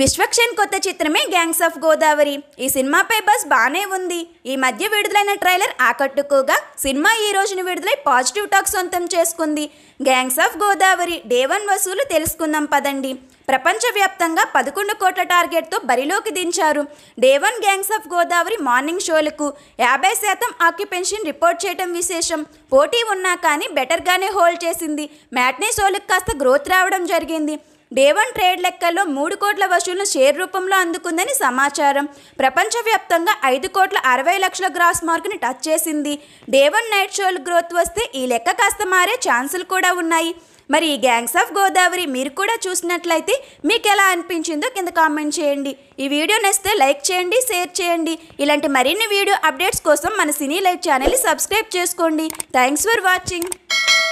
విశ్వక్షన్ కొత్త చిత్రమే గ్యాంగ్స్ ఆఫ్ గోదావరి ఈ సినిమాపై బస్ బాగానే ఉంది ఈ మధ్య విడుదలైన ట్రైలర్ ఆకట్టుకోగా సినిమా ఈ రోజున విడుదలై పాజిటివ్ టాక్ సొంతం చేసుకుంది గ్యాంగ్స్ ఆఫ్ గోదావరి డే వన్ వసూలు తెలుసుకుందాం పదండి ప్రపంచవ్యాప్తంగా పదకొండు కోట్ల టార్గెట్తో బరిలోకి దించారు day one Gangs of Godavari morning షోలకు యాభై శాతం ఆక్యుపెన్షన్ రిపోర్ట్ చేయడం విశేషం పోటీ ఉన్నా కానీ బెటర్గానే హోల్డ్ చేసింది మ్యాట్నే షోలకు కాస్త గ్రోత్ రావడం జరిగింది డే వన్ ట్రేడ్ లెక్కల్లో మూడు కోట్ల వసూలను షేర్ రూపంలో అందుకుందని సమాచారం ప్రపంచవ్యాప్తంగా ఐదు కోట్ల అరవై లక్షల గ్రాస్ మార్క్ని టచ్ చేసింది డే వన్ నైట్ షోల్ గ్రోత్ వస్తే ఈ లెక్క కాస్త మారే ఛాన్సులు కూడా ఉన్నాయి మరి ఈ గ్యాంగ్స్ ఆఫ్ గోదావరి మీరు కూడా చూసినట్లయితే మీకు ఎలా అనిపించిందో కింద కామెంట్ చేయండి ఈ వీడియో నచ్చితే లైక్ చేయండి షేర్ చేయండి ఇలాంటి మరిన్ని వీడియో అప్డేట్స్ కోసం మన సినీ లైవ్ ఛానల్ని సబ్స్క్రైబ్ చేసుకోండి థ్యాంక్స్ ఫర్ వాచింగ్